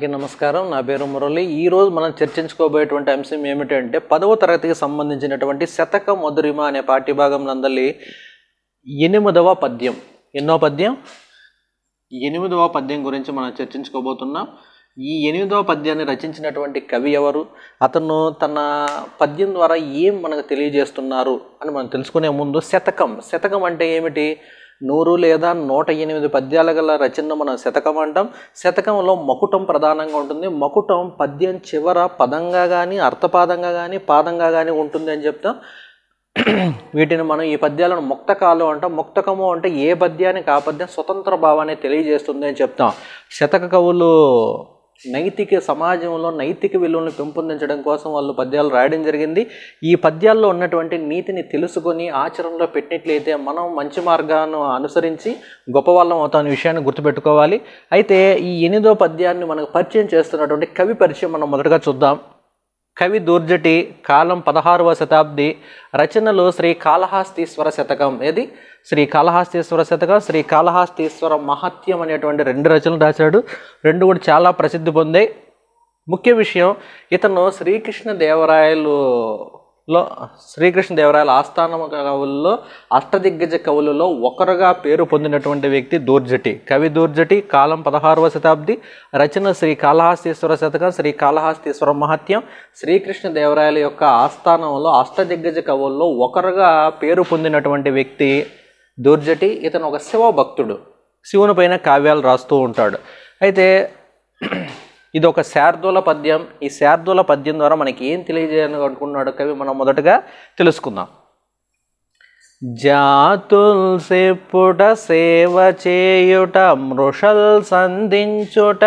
అందరికీ నమస్కారం నా పేరు మురళి ఈరోజు మనం చర్చించుకోబోయేటువంటి అంశం ఏమిటంటే పదవ తరగతికి సంబంధించినటువంటి శతక మధురిమ అనే పాఠ్యభాగం నందలి ఎనిమిదవ పద్యం ఎన్నో పద్యం ఎనిమిదవ పద్యం గురించి మనం చర్చించుకోబోతున్నాం ఈ ఎనిమిదవ పద్యాన్ని రచించినటువంటి కవి ఎవరు అతను తన పద్యం ద్వారా ఏం మనకు తెలియజేస్తున్నారు అని మనం తెలుసుకునే ముందు శతకం శతకం అంటే ఏమిటి నూరు లేదా నూట ఎనిమిది పద్యాల గల రచనను మనం శతకం అంటాం శతకంలో మకుటం ప్రధానంగా ఉంటుంది మకుటం పద్యం చివర పదంగా కానీ అర్థపాదంగా కానీ పాదంగా కానీ ఉంటుంది అని చెప్తాం వీటిని మనం ఈ పద్యాలను ముక్తకాలు అంటాం ముక్తకము అంటే ఏ పద్యానికి ఆ పద్యం స్వతంత్ర భావాన్ని తెలియజేస్తుంది అని చెప్తాం శతక కవులు నైతిక సమాజంలో నైతిక విలువలను పెంపొందించడం కోసం వాళ్ళు పద్యాలు రాయడం జరిగింది ఈ పద్యాల్లో ఉన్నటువంటి నీతిని తెలుసుకొని ఆచరణలో పెట్టినట్లయితే మనం మంచి మార్గాన్ని అనుసరించి గొప్పవాళ్ళం అవుతాం విషయాన్ని గుర్తుపెట్టుకోవాలి అయితే ఈ ఎనిమిదో పద్యాన్ని మనకు పరిచయం చేస్తున్నటువంటి కవి పరిచయం మనం మొదటగా చూద్దాం కవి దూర్జటి కాలం పదహారవ శతాబ్ది రచనలు శ్రీ కాళహాస్తీశ్వర శతకం ఇది శ్రీ శ్రీకాళహస్తీశ్వర శతకం కాళహస్తీశ్వర మహత్యం అనేటువంటి రెండు రచనలు రాశాడు రెండు కూడా చాలా ప్రసిద్ధి పొందాయి ముఖ్య విషయం ఇతను శ్రీకృష్ణ దేవరాయలు లో శ్రీకృష్ణ దేవరాయల ఆస్థానము కవుల్లో అష్టదిగ్గజ కవులలో ఒకరుగా పేరు పొందినటువంటి వ్యక్తి దూర్జటి కవి దూర్జటి కాలం పదహారవ శతాబ్ది రచన శ్రీ కాళహస్తీశ్వర శతకం శ్రీ కాళహస్తీశ్వర మహత్యం శ్రీకృష్ణ దేవరాయల యొక్క ఆస్థానంలో అష్టదిగ్గజ కవుల్లో ఒకరుగా పేరు పొందినటువంటి వ్యక్తి దూర్జటి ఇతను ఒక శివ భక్తుడు శివుని పైన కావ్యాలు రాస్తూ ఉంటాడు అయితే ఇది ఒక శార్దూల పద్యం ఈ శార్దూల పద్యం ద్వారా మనకి ఏం తెలియజేయాలని అనుకున్నాడు కవి మనం మొదటగా తెలుసుకుందాం జాతుల్ సెప్పుట సేవ చేయుట మృషల్ సంధించుట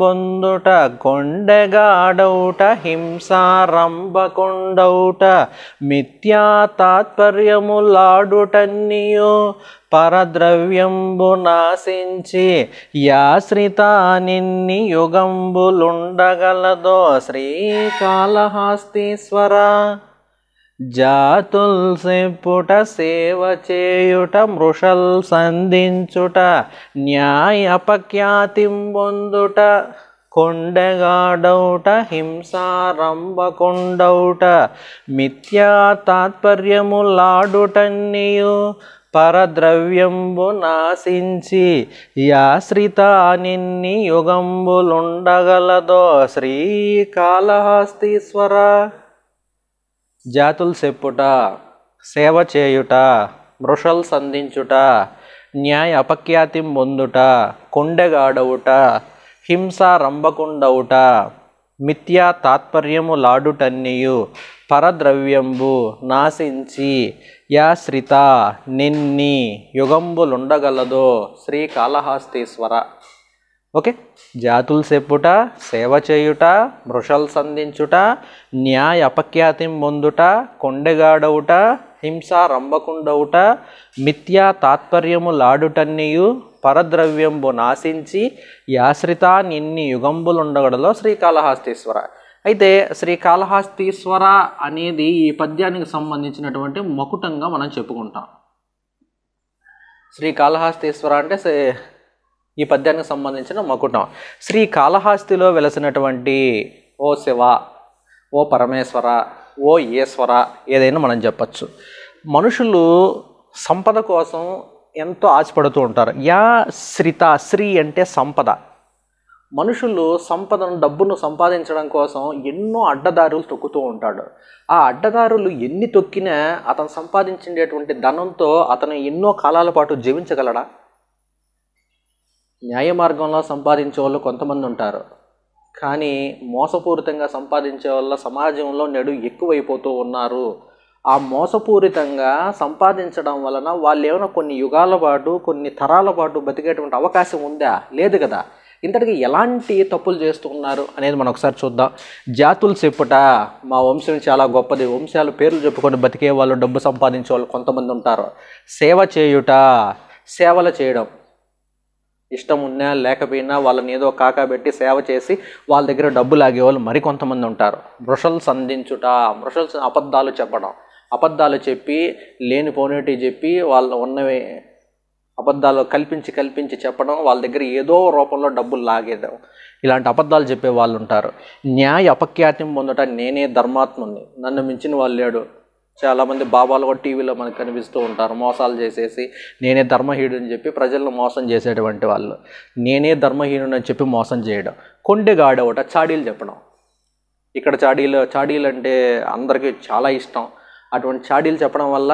బొందుట కొండగాడౌట హింసారంభకొండౌట మిథ్యా తాత్పర్యములాడుటన్నియో పరద్రవ్యంబు నాశించి నిన్ని యుగంబులుండగలదో శ్రీకాళహస్తీశ్వర జాతుల్ సెంపుట సేవ చేయుట మృషల్ సంధించుట న్యాయ పొందుట కొండగాడౌట హింసారంభకొండౌట మిథ్యా తాత్పర్యములాడుటన్నియు పరద్రవ్యంబు నాశించి యాశ్రిత నిన్ని యుగంబులుండగలదో శ్రీకాళహస్తీశ్వర జాతులు చెప్పుట సేవ చేయుట మృషల్ సంధించుట న్యాయ అపఖ్యాతి పొందుట కొండెగాడవుట హింస రంభకుండవుట మిథ్యా తాత్పర్యము లాడుటన్నియు పరద్రవ్యంబు నాశించి యాశ్రిత నిన్ని యుగంబులుండగలదో శ్రీకాళహస్తీశ్వర ఓకే జాతులు చెప్పుట సేవ చేయుట మృషలు సంధించుట న్యాయ అపఖ్యాతిం పొందుట కొండగాడవుట హింస రంభకుండవుట మిథ్యా తాత్పర్యము లాడుటన్నియు పరద్రవ్యంబు నాశించి యాశ్రితా నిన్ని యుగంబులుండగడలో శ్రీకాళహస్తీశ్వర అయితే శ్రీకాళహస్తీశ్వర అనేది ఈ పద్యానికి సంబంధించినటువంటి మకుటంగా మనం చెప్పుకుంటాం శ్రీకాళహస్తీశ్వర అంటే ఈ పద్యానికి సంబంధించిన మకుటం శ్రీ కాళహాస్తిలో వెలసినటువంటి ఓ శివ ఓ పరమేశ్వర ఓ ఈశ్వర ఏదైనా మనం చెప్పచ్చు మనుషులు సంపద కోసం ఎంతో ఆశపడుతూ ఉంటారు యా శ్రిత శ్రీ అంటే సంపద మనుషులు సంపదను డబ్బును సంపాదించడం కోసం ఎన్నో అడ్డదారులు తొక్కుతూ ఉంటాడు ఆ అడ్డదారులు ఎన్ని తొక్కినా అతను సంపాదించేటువంటి ధనంతో అతను ఎన్నో కాలాల పాటు జీవించగలడా న్యాయ మార్గంలో సంపాదించే వాళ్ళు కొంతమంది ఉంటారు కానీ మోసపూరితంగా సంపాదించే వాళ్ళ సమాజంలో నేడు ఎక్కువైపోతూ ఉన్నారు ఆ మోసపూరితంగా సంపాదించడం వలన వాళ్ళు ఏమైనా కొన్ని యుగాల పాటు కొన్ని తరాల పాటు బతికేటువంటి అవకాశం ఉందా లేదు కదా ఇంతటికి ఎలాంటి తప్పులు చేస్తున్నారు అనేది మనం ఒకసారి చూద్దాం జాతులు చెప్పుట మా వంశం చాలా గొప్పది వంశాలు పేర్లు చెప్పుకొని బతికే వాళ్ళు డబ్బు సంపాదించే వాళ్ళు కొంతమంది ఉంటారు సేవ చేయుట సేవలు చేయడం ఇష్టం ఉన్నా లేకపోయినా వాళ్ళని ఏదో కాకా పెట్టి సేవ చేసి వాళ్ళ దగ్గర డబ్బు లాగేవాళ్ళు మరికొంతమంది ఉంటారు మృషల్స్ అందించుట మృషల్స్ అబద్ధాలు చెప్పడం అబద్ధాలు చెప్పి లేనిపోనేటి చెప్పి వాళ్ళు ఉన్నవి అబద్ధాలు కల్పించి కల్పించి చెప్పడం వాళ్ళ దగ్గర ఏదో రూపంలో డబ్బులు లాగేదాం ఇలాంటి అబద్ధాలు చెప్పే వాళ్ళు ఉంటారు న్యాయ అపఖ్యాతం పొందట నేనే ధర్మాత్ముని నన్ను మించిన వాళ్ళు లేడు చాలామంది బాబాలు కూడా టీవీలో మనకు కనిపిస్తూ ఉంటారు మోసాలు చేసేసి నేనే అని చెప్పి ప్రజలను మోసం చేసేటువంటి వాళ్ళు నేనే అని చెప్పి మోసం చేయడం కొండె ఒకట చాడీలు చెప్పడం ఇక్కడ చాడీలు చాడీలు అంటే అందరికీ చాలా ఇష్టం అటువంటి చాడీలు చెప్పడం వల్ల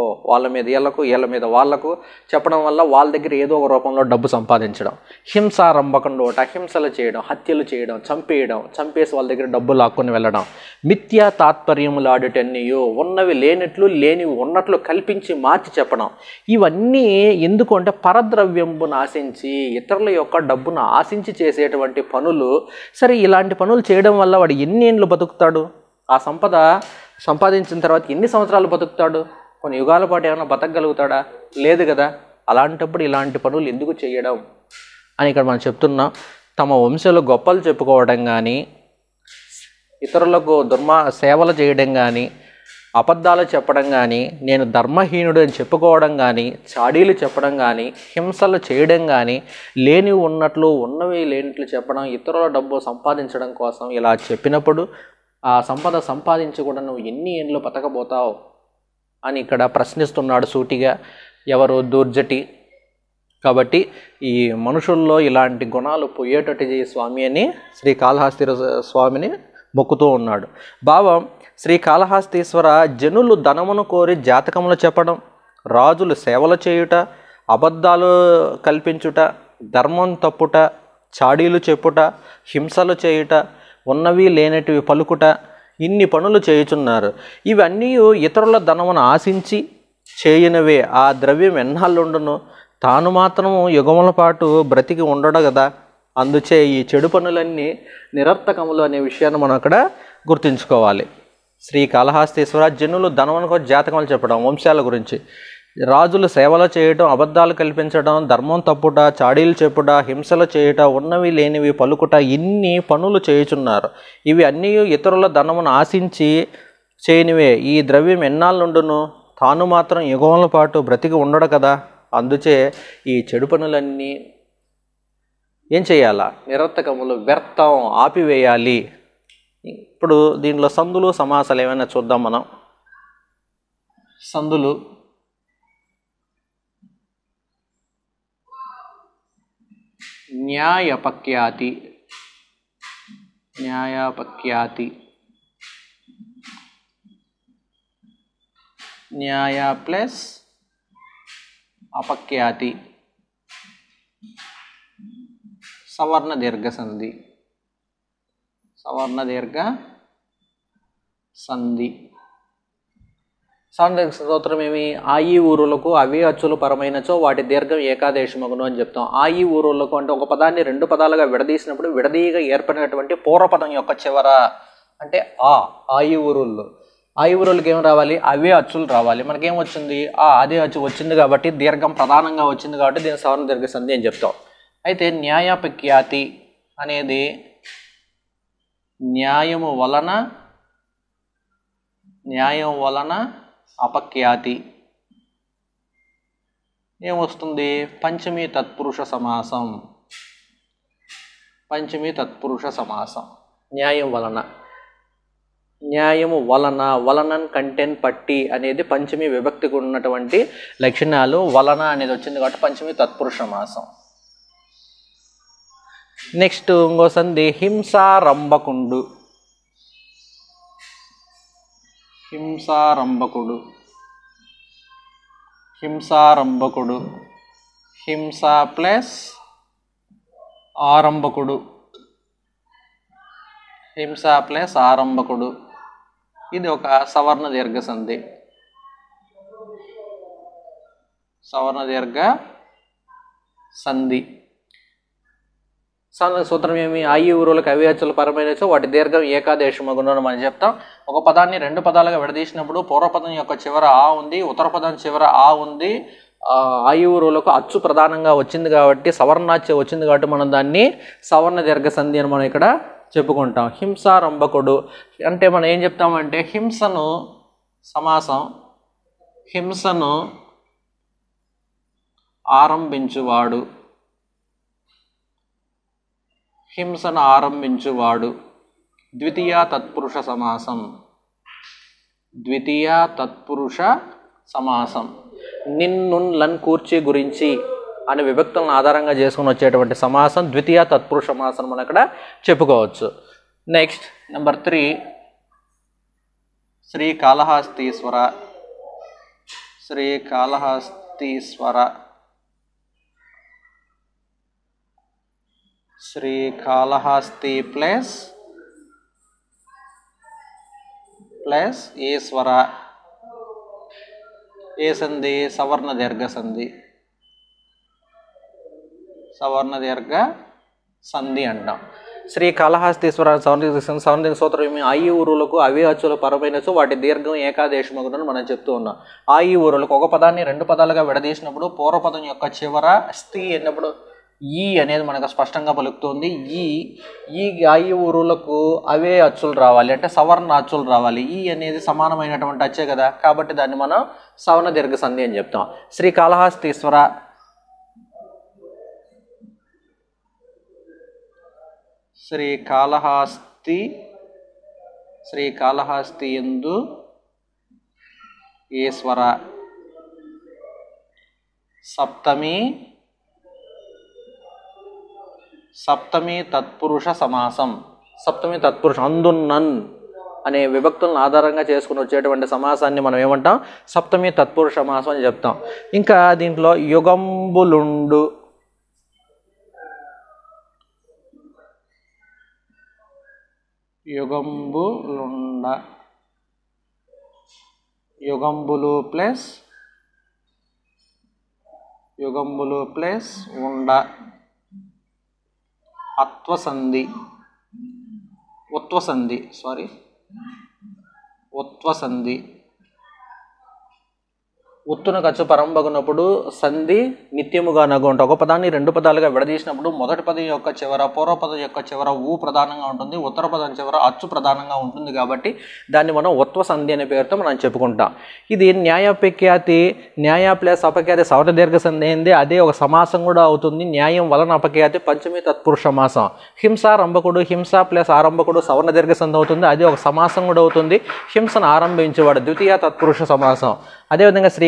ఓ వాళ్ళ మీద వీళ్ళకు వీళ్ళ మీద వాళ్లకు చెప్పడం వల్ల వాళ్ళ దగ్గర ఏదో ఒక రూపంలో డబ్బు సంపాదించడం హింస లోట హింసలు చేయడం హత్యలు చేయడం చంపేయడం చంపేసి వాళ్ళ దగ్గర డబ్బు లాక్కొని వెళ్ళడం మిథ్యా తాత్పర్యములాడుటన్నీయో ఉన్నవి లేనట్లు లేనివి ఉన్నట్లు కల్పించి మార్చి చెప్పడం ఇవన్నీ ఎందుకు అంటే పరద్రవ్యంబును ఆశించి ఇతరుల యొక్క డబ్బును ఆశించి చేసేటువంటి పనులు సరే ఇలాంటి పనులు చేయడం వల్ల వాడు ఎన్ని ఏండ్లు బతుకుతాడు ఆ సంపద సంపాదించిన తర్వాత ఎన్ని సంవత్సరాలు బతుకుతాడు కొన్ని యుగాల పాటు ఏమైనా బతకగలుగుతాడా లేదు కదా అలాంటప్పుడు ఇలాంటి పనులు ఎందుకు చేయడం అని ఇక్కడ మనం చెప్తున్నాం తమ వంశాలు గొప్పలు చెప్పుకోవడం కానీ ఇతరులకు దుర్మా సేవలు చేయడం కానీ అబద్ధాలు చెప్పడం కానీ నేను ధర్మహీనుడు అని చెప్పుకోవడం కానీ చాడీలు చెప్పడం కానీ హింసలు చేయడం కానీ లేనివి ఉన్నట్లు ఉన్నవి లేనట్లు చెప్పడం ఇతరుల డబ్బు సంపాదించడం కోసం ఇలా చెప్పినప్పుడు ఆ సంపద సంపాదించకుండా కూడా నువ్వు ఎన్ని ఏండ్లు బతకబోతావు అని ఇక్కడ ప్రశ్నిస్తున్నాడు సూటిగా ఎవరు దూర్జటి కాబట్టి ఈ మనుషుల్లో ఇలాంటి గుణాలు పోయేటట్టు చేయ స్వామి అని శ్రీ కాళహస్తి స్వామిని మొక్కుతూ ఉన్నాడు భావం శ్రీ కాళహస్తీశ్వర జనులు ధనమును కోరి జాతకములు చెప్పడం రాజులు సేవలు చేయుట అబద్ధాలు కల్పించుట ధర్మం తప్పుట చాడీలు చెప్పుట హింసలు చేయుట ఉన్నవి లేనటివి పలుకుట ఇన్ని పనులు చేయుచున్నారు ఇవన్నీ ఇతరుల ధనమును ఆశించి చేయనివే ఆ ద్రవ్యం ఎన్నాళ్ళుండును తాను మాత్రము యుగముల పాటు బ్రతికి ఉండడు కదా అందుచే ఈ చెడు పనులన్నీ నిరర్థకములు అనే విషయాన్ని మనం అక్కడ గుర్తుంచుకోవాలి శ్రీ కాళహస్తీశ్వర జనులు ధనవనకు జాతకములు చెప్పడం వంశాల గురించి రాజులు సేవలు చేయటం అబద్ధాలు కల్పించడం ధర్మం తప్పుట చాడీలు చెప్పుట హింసలు చేయుట ఉన్నవి లేనివి పలుకుట ఇన్ని పనులు చేయుచున్నారు ఇవి అన్నీ ఇతరుల ధనమును ఆశించి చేయనివే ఈ ద్రవ్యం ఎన్నాళ్ళుండును తాను మాత్రం యుగముల పాటు బ్రతికి ఉండడు కదా అందుచే ఈ చెడు పనులన్నీ ఏం చేయాలా నిరర్థకములు వ్యర్థం ఆపివేయాలి ఇప్పుడు దీంట్లో సందులు సమాసాలు ఏమైనా చూద్దాం మనం సందులు న్యాయపక్యాతి న్యాయపఖ్యాతి న్యాయ ప్లస్ అపఖ్యాతి సవర్ణ దీర్ఘ సంధి సవర్ణ దీర్ఘ సంధి సాంద్రిక ఆ ఆయి ఊరులకు అవి అచ్చులు పరమైనచో వాటి దీర్ఘం ఏకాదేశమగును అని చెప్తాం ఆయి ఊరులకు అంటే ఒక పదాన్ని రెండు పదాలుగా విడదీసినప్పుడు విడదీయగా ఏర్పడినటువంటి పూర్వపదం యొక్క చివర అంటే ఆ ఆయి ఆ ఆయి ఊరులకు ఏం రావాలి అవే అచ్చులు రావాలి మనకేం వచ్చింది ఆ అదే అచ్చు వచ్చింది కాబట్టి దీర్ఘం ప్రధానంగా వచ్చింది కాబట్టి దీని సవర్ణ దీర్ఘ సంధి అని చెప్తాం అయితే న్యాయపఖ్యాతి అనేది న్యాయము వలన న్యాయం వలన అపఖ్యాతి ఏమొస్తుంది పంచమి తత్పురుష సమాసం పంచమి తత్పురుష సమాసం న్యాయం వలన న్యాయము వలన వలనన్ కంటెన్ పట్టి అనేది పంచమి విభక్తికి ఉన్నటువంటి లక్షణాలు వలన అనేది వచ్చింది కాబట్టి పంచమి తత్పురుష మాసం నెక్స్ట్ ఇంకో సంధి హింసారంభకుండు హింసారంభకుడు హింసారంభకుడు హింస ప్లస్ ఆరంభకుడు హింస ప్లస్ ఆరంభకుడు ఇది ఒక సవర్ణ దీర్ఘ సంధి సవర్ణ దీర్ఘ సంధి సూత్రం ఏమి ఐ ఊరులకు అవిహచ్చలు పరమైన వాటి దీర్ఘం ఏకాదేశమగునని మనం చెప్తాం ఒక పదాన్ని రెండు పదాలుగా విడదీసినప్పుడు పూర్వపదం యొక్క చివర ఆ ఉంది ఉత్తర పదం చివర ఆ ఉంది ఆయువురులకు అచ్చు ప్రధానంగా వచ్చింది కాబట్టి సవర్ణాచ్య వచ్చింది కాబట్టి మనం దాన్ని సవర్ణ దీర్ఘ సంధి అని మనం ఇక్కడ చెప్పుకుంటాం హింసారంభకుడు రంభకుడు అంటే మనం ఏం చెప్తామంటే హింసను సమాసం హింసను ఆరంభించువాడు హింసను ఆరంభించువాడు ద్వితీయ తత్పురుష సమాసం ద్వితీయ తత్పురుష సమాసం నిన్నున్ లన్ కూర్చి గురించి అనే విభక్తులను ఆధారంగా చేసుకుని వచ్చేటువంటి సమాసం ద్వితీయ తత్పురుష సమాసం మనం ఇక్కడ చెప్పుకోవచ్చు next number three Srikalahasteeswara Srikalahasteeswara Srikalahasti plus plus Ishwara ఏ సంధి సవర్ణ దీర్ఘ సంధి సవర్ణ దీర్ఘ సంధి అంటాం శ్రీ కాళహస్తీశ్వర సవర్ణ సవర్ణ సూత్రం ఏమి ఆ ఈ ఊరులకు అవి అచ్చుల పరమైనచు వాటి దీర్ఘం ఏకాదేశమగునని మనం చెప్తూ ఉన్నాం ఆ ఈ ఊరులకు ఒక పదాన్ని రెండు పదాలుగా విడదీసినప్పుడు పూర్వపదం యొక్క చివర స్థి అన్నప్పుడు ఈ అనేది మనకు స్పష్టంగా పలుకుతుంది ఈ ఈ ఈ ఊరులకు అవే అచ్చులు రావాలి అంటే సవర్ణ అచ్చులు రావాలి ఈ అనేది సమానమైనటువంటి అచ్చే కదా కాబట్టి దాన్ని మనం సవర్ణ దీర్ఘ సంధి అని చెప్తాం శ్రీకాళహస్తీశ్వర శ్రీకాళహస్తి శ్రీకాళహస్తి ఎందు ఈశ్వర సప్తమి సప్తమి తత్పురుష సమాసం సప్తమి తత్పురుష అందున్నన్ అనే విభక్తులను ఆధారంగా చేసుకుని వచ్చేటువంటి సమాసాన్ని మనం ఏమంటాం సప్తమి తత్పురుష సమాసం అని చెప్తాం ఇంకా దీంట్లో యుగంబులుండు యుగంబులుండ యుగంబులు ప్లస్ యుగంబులు ప్లస్ ఉండ अत्वसंधि उत्वसंधि सॉरी उत्वसंधि ఉత్తున ఖర్చు పరంబగునప్పుడు సంధి నిత్యముగా నగు ఉంటుంది ఒక పదాన్ని రెండు పదాలుగా విడదీసినప్పుడు మొదటి పదం యొక్క చివర పూర్వపదం యొక్క చివర ఊ ప్రధానంగా ఉంటుంది ఉత్తర పదం చివర అచ్చు ప్రధానంగా ఉంటుంది కాబట్టి దాన్ని మనం ఉత్వ సంధి అనే పేరుతో మనం చెప్పుకుంటాం ఇది న్యాయాపఖ్యాతి న్యాయ ప్లస్ అపఖ్యాతి సవర దీర్ఘ సంధి అయింది అదే ఒక సమాసం కూడా అవుతుంది న్యాయం వలన అపఖ్యాతి పంచమి తత్పురుష సమాసం హింస రంభకుడు హింస ప్లస్ ఆరంభకుడు సవర్ణ దీర్ఘ సంధి అవుతుంది అదే ఒక సమాసం కూడా అవుతుంది హింసను ఆరంభించేవాడు ద్వితీయ తత్పురుష సమాసం అదేవిధంగా శ్రీ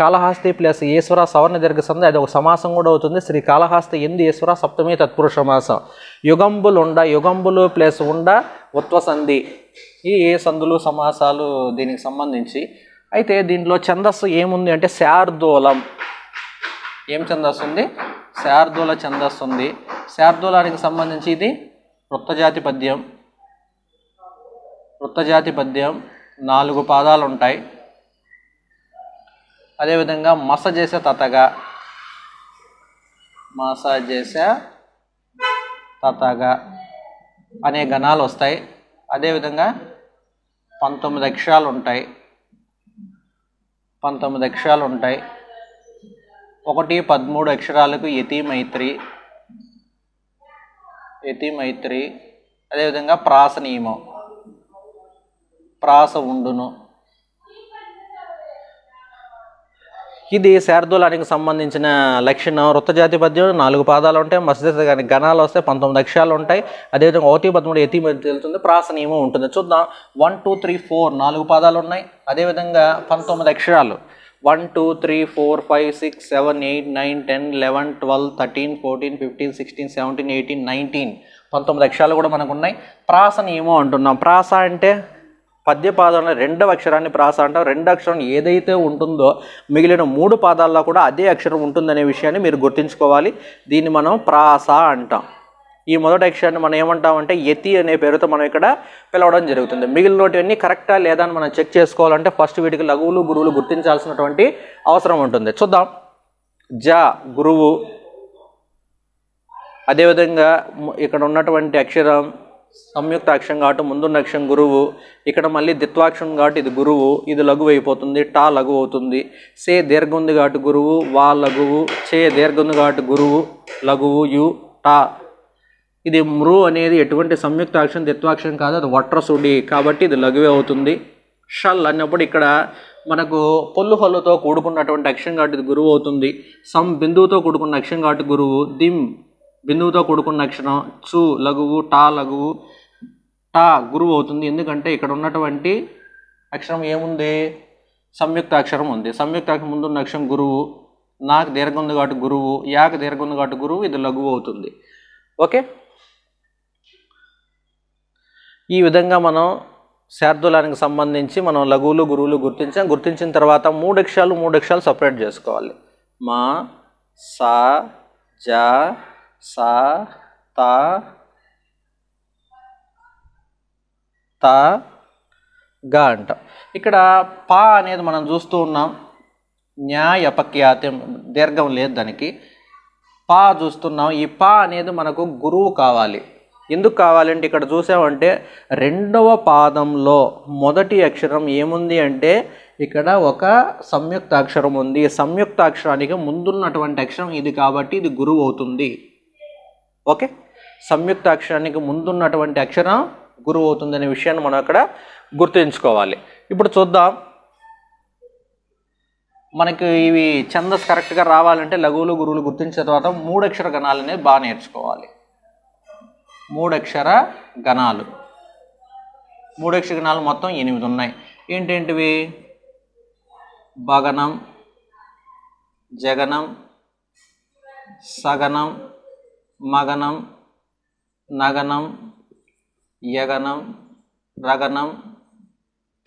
కాళహస్తి ప్లస్ ఈశ్వర సవర్ణ దీర్ఘ సంధి అది ఒక సమాసం కూడా అవుతుంది కాళహస్తి ఎందు ఈశ్వర సప్తమి తత్పురుష మాసం యుగంబులు ఉండ యుగంబులు ప్లస్ ఉండ ఉత్వ సంధి ఈ ఏ సంధులు సమాసాలు దీనికి సంబంధించి అయితే దీంట్లో ఛందస్సు ఏముంది అంటే శార్దూలం ఏం ఛందస్సు ఉంది శార్దూల ఛందస్సు ఉంది శార్దూలానికి సంబంధించి ఇది వృత్తజాతి పద్యం వృత్తజాతి పద్యం నాలుగు పాదాలు ఉంటాయి అదేవిధంగా మస చేసే తతగా మస చేసే తతగా అనే గణాలు వస్తాయి అదేవిధంగా పంతొమ్మిది అక్షరాలు ఉంటాయి పంతొమ్మిది అక్షరాలు ఉంటాయి ఒకటి పదమూడు అక్షరాలకు యతి మైత్రి యతి మైత్రి అదేవిధంగా ప్రాస నియమం ప్రాస ఉండును ఇది శార్దూలానికి సంబంధించిన లక్షణం వృత్తజాతి పద్యం నాలుగు పాదాలు ఉంటాయి మస్జిద్ కానీ గణాలు వస్తే పంతొమ్మిది అక్షరాలు ఉంటాయి అదేవిధంగా ఒకటి పదమూడు ఎతి తెలుస్తుంది ప్రాసనీయమం ఉంటుంది చూద్దాం వన్ టూ త్రీ ఫోర్ నాలుగు పాదాలు ఉన్నాయి అదేవిధంగా పంతొమ్మిది అక్షరాలు one two three four five six seven eight nine ten eleven twelve thirteen fourteen fifteen sixteen seventeen eighteen nineteen పంతొమ్మిది అక్షరాలు కూడా మనకు ఉన్నాయి ప్రాస ఏమో అంటున్నాం ప్రాస అంటే పద్య పాదంలో రెండవ అక్షరాన్ని ప్రాస అంటాం రెండు అక్షరం ఏదైతే ఉంటుందో మిగిలిన మూడు పాదాల్లో కూడా అదే అక్షరం ఉంటుందనే విషయాన్ని మీరు గుర్తుంచుకోవాలి దీన్ని మనం ప్రాస అంటాం ఈ మొదటి అక్షరాన్ని మనం ఏమంటామంటే యతి అనే పేరుతో మనం ఇక్కడ పిలవడం జరుగుతుంది నోటివన్నీ కరెక్టా లేదా అని మనం చెక్ చేసుకోవాలంటే ఫస్ట్ వీటికి లఘువులు గురువులు గుర్తించాల్సినటువంటి అవసరం ఉంటుంది చూద్దాం జ గురువు అదేవిధంగా ఇక్కడ ఉన్నటువంటి అక్షరం సంయుక్తాక్షం కాబట్టి ముందున్న అక్షం గురువు ఇక్కడ మళ్ళీ దిత్వాక్షం కాబట్టి ఇది గురువు ఇది లఘు అయిపోతుంది టా లఘు అవుతుంది సే దీర్ఘ ఉంది కాబట్టి గురువు వా లఘువు చే దీర్ఘ ఉంది కాబట్టి గురువు లఘువు యు టా ఇది మృ అనేది ఎటువంటి సంయుక్తాక్షం దిత్వాక్షం కాదు అది వట్రసుడి కాబట్టి ఇది లఘువే అవుతుంది షల్ అన్నప్పుడు ఇక్కడ మనకు పొల్లు హల్లుతో కూడుకున్నటువంటి అక్షం కాబట్టి గురువు అవుతుంది సం బిందువుతో కూడుకున్న అక్షం కాబట్టి గురువు దిమ్ బిందువుతో కూడుకున్న అక్షరం చు లఘువు టా లఘువు టా గురువు అవుతుంది ఎందుకంటే ఇక్కడ ఉన్నటువంటి అక్షరం ఏముంది సంయుక్త అక్షరం ఉంది సంయుక్త అక్షరం ముందున్న అక్షరం గురువు నాకు దీర్ఘం ఉంది కాబట్టి గురువు యాకు దీర్ఘం ఉంది కాబట్టి గురువు ఇది లఘువు అవుతుంది ఓకే ఈ విధంగా మనం శార్దులానికి సంబంధించి మనం లఘువులు గురువులు గుర్తించాం గుర్తించిన తర్వాత మూడు అక్షరాలు మూడు అక్షరాలు సపరేట్ చేసుకోవాలి మా సా జా సా తా తా గా అంట ఇక్కడ పా అనేది మనం చూస్తూ ఉన్నాం న్యాయపఖ్యాత్యం దీర్ఘం లేదు దానికి పా చూస్తున్నాం ఈ పా అనేది మనకు గురువు కావాలి ఎందుకు కావాలంటే ఇక్కడ చూసామంటే రెండవ పాదంలో మొదటి అక్షరం ఏముంది అంటే ఇక్కడ ఒక సంయుక్త అక్షరం ఉంది సంయుక్త అక్షరానికి ముందున్నటువంటి అక్షరం ఇది కాబట్టి ఇది గురువు అవుతుంది ఓకే సంయుక్త అక్షరానికి ముందున్నటువంటి అక్షరం గురు అవుతుందనే విషయాన్ని మనం అక్కడ గుర్తుంచుకోవాలి ఇప్పుడు చూద్దాం మనకి ఇవి ఛందస్ కరెక్ట్గా రావాలంటే లఘువులు గురువులు గుర్తించిన తర్వాత మూడక్షర గణాలు అనేది బాగా నేర్చుకోవాలి మూడక్షర గణాలు మూడక్షర గణాలు మొత్తం ఎనిమిది ఉన్నాయి ఏంటేంటివి భగనం జగనం సగనం మగనం నగనం యగనం రగనం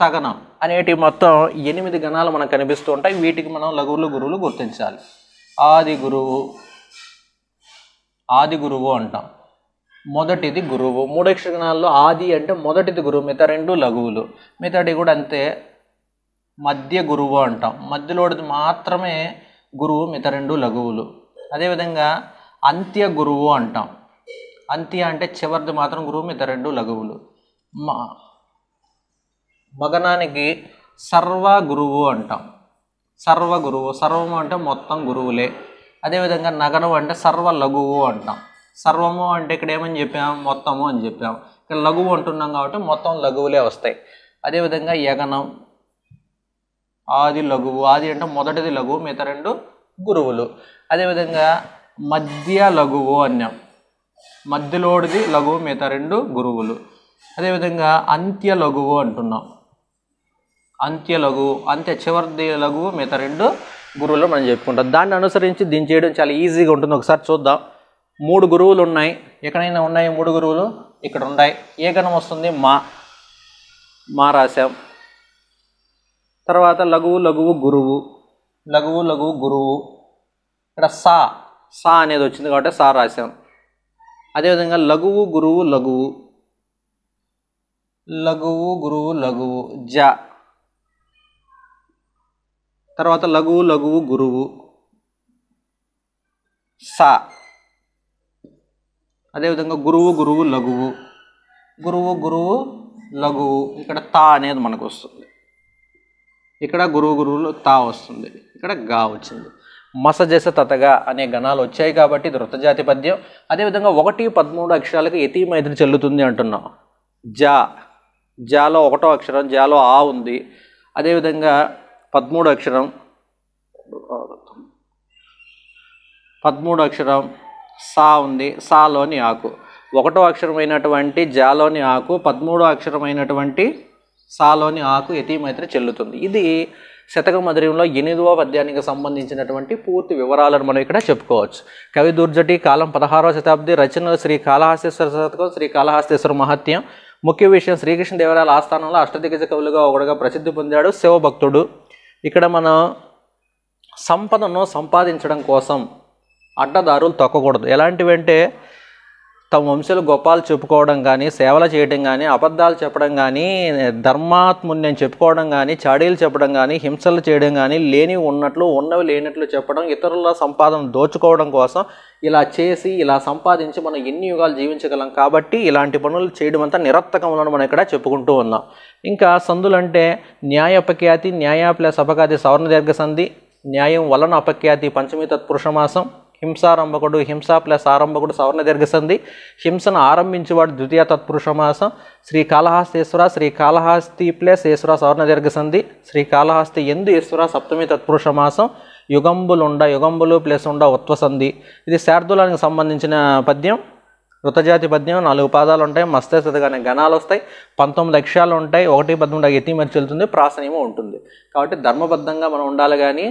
తగనం అనేటి మొత్తం ఎనిమిది గణాలు మనకు కనిపిస్తూ ఉంటాయి వీటికి మనం లఘువులు గురువులు గుర్తించాలి ఆది గురువు ఆది గురువు అంటాం మొదటిది గురువు గణాల్లో ఆది అంటే మొదటిది గురువు మిగతా రెండు లఘువులు మిగతాటి కూడా అంతే మధ్య గురువు అంటాం మధ్యలోడిది మాత్రమే గురువు మిగతా రెండు లఘువులు అదేవిధంగా అంత్య గురువు అంటాం అంత్య అంటే చివరిది మాత్రం గురువు మిగతా రెండు లఘువులు మా మగనానికి సర్వ గురువు అంటాం సర్వ గురువు సర్వము అంటే మొత్తం గురువులే అదేవిధంగా నగనం అంటే సర్వ లఘువు అంటాం సర్వము అంటే ఇక్కడ ఏమని చెప్పాం మొత్తము అని చెప్పాం ఇక్కడ లఘువు అంటున్నాం కాబట్టి మొత్తం లఘువులే వస్తాయి అదేవిధంగా యగనం ఆది లఘువు ఆది అంటే మొదటిది లఘువు మిగతా రెండు గురువులు అదేవిధంగా మధ్య లఘువు అన్యం మధ్యలోడిది లఘువు మిగతా రెండు గురువులు అదేవిధంగా అంత్య లఘువు అంటున్నాం అంత్య లఘువు అంత్య చివరిది లఘువు మిగతా రెండు గురువులు మనం చెప్పుకుంటాం దాన్ని అనుసరించి దీన్ని చేయడం చాలా ఈజీగా ఉంటుంది ఒకసారి చూద్దాం మూడు గురువులు ఉన్నాయి ఎక్కడైనా ఉన్నాయి మూడు గురువులు ఇక్కడ ఉన్నాయి ఏ గణం వస్తుంది మా మా రాశాం తర్వాత లఘువు లఘువు గురువు లఘువు లఘువు గురువు ఇక్కడ సా సా అనేది వచ్చింది కాబట్టి సా రాశాం అదేవిధంగా లఘువు గురువు లఘువు లఘువు గురువు లఘువు జ తర్వాత లఘువు లఘువు గురువు సా అదేవిధంగా గురువు గురువు లఘువు గురువు గురువు లఘువు ఇక్కడ తా అనేది మనకు వస్తుంది ఇక్కడ గురువు గురువులు తా వస్తుంది ఇక్కడ గా వచ్చింది మసజస తతగా అనే గణాలు వచ్చాయి కాబట్టి ఇది వృత్తజాతి పద్యం అదేవిధంగా ఒకటి పదమూడు అక్షరాలకు యతీ మైత్రి చెల్లుతుంది అంటున్నాం జా జాలో ఒకటో అక్షరం జాలో ఆ ఉంది అదేవిధంగా పదమూడు అక్షరం పదమూడు అక్షరం సా ఉంది సాలోని ఆకు ఒకటో అక్షరమైనటువంటి జాలోని ఆకు పదమూడో అక్షరమైనటువంటి సాలోని ఆకు మైత్రి చెల్లుతుంది ఇది శతక మధుర్యంలో ఎనిమిదవ పద్యానికి సంబంధించినటువంటి పూర్తి వివరాలను మనం ఇక్కడ చెప్పుకోవచ్చు కవి దుర్జటి కాలం పదహారవ శతాబ్ది రచనలు శ్రీ కాళహస్తేశ్వర శతకం శ్రీ కాళహస్తేశ్వర మహత్యం ముఖ్య విషయం శ్రీకృష్ణదేవరాయల ఆస్థానంలో అష్టదిగ్గజ కవులుగా ఒకడుగా ప్రసిద్ధి పొందాడు శివభక్తుడు ఇక్కడ మన సంపదను సంపాదించడం కోసం అడ్డదారులు తొక్కకూడదు ఎలాంటివంటే తమ వంశీలు గొప్పాలు చెప్పుకోవడం కానీ సేవలు చేయడం కానీ అబద్ధాలు చెప్పడం కానీ ధర్మాత్ముని నేను చెప్పుకోవడం కానీ చాడీలు చెప్పడం కానీ హింసలు చేయడం కానీ లేని ఉన్నట్లు ఉన్నవి లేనట్లు చెప్పడం ఇతరుల సంపాదన దోచుకోవడం కోసం ఇలా చేసి ఇలా సంపాదించి మనం ఎన్ని యుగాలు జీవించగలం కాబట్టి ఇలాంటి పనులు చేయడం అంతా నిరర్థకంలో మనం ఇక్కడ చెప్పుకుంటూ ఉన్నాం ఇంకా అంటే న్యాయ అపఖ్యాతి న్యాయ ప్లస్ అపఖ్యాతి సవర్ణ దీర్ఘ సంధి న్యాయం వలన అపఖ్యాతి పంచమీ తత్పురుషమాసం హింసారంభకుడు హింస ప్లస్ ఆరంభకుడు సవర్ణ దీర్ఘసంధి హింసను ఆరంభించేవాడు ద్వితీయ తత్పురుషమాసం శ్రీ కాళహస్తి ప్లస్ ఈశ్వర సవర్ణ దీర్ఘసంధి కాళహస్తి ఎందు ఈశ్వర సప్తమి తత్పురుషమాసం యుగంబులుండ యుగంబులు ప్లస్ ఉండ ఉత్వసంధి ఇది శార్దులానికి సంబంధించిన పద్యం ఋతజాతి పద్యం నాలుగు పాదాలు ఉంటాయి మస్తస్థితిగానే గణాలు వస్తాయి పంతొమ్మిది లక్ష్యాలు ఉంటాయి ఒకటి పద్మూడు ఎత్తి మధ్య వెళ్తుంది ప్రాసనీయము ఉంటుంది కాబట్టి ధర్మబద్ధంగా మనం ఉండాలి కానీ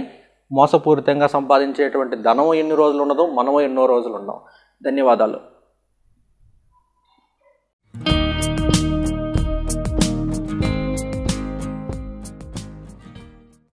మోసపూరితంగా సంపాదించేటువంటి ధనం ఎన్ని రోజులు ఉన్నదో మనము ఎన్నో రోజులు ఉండవు ధన్యవాదాలు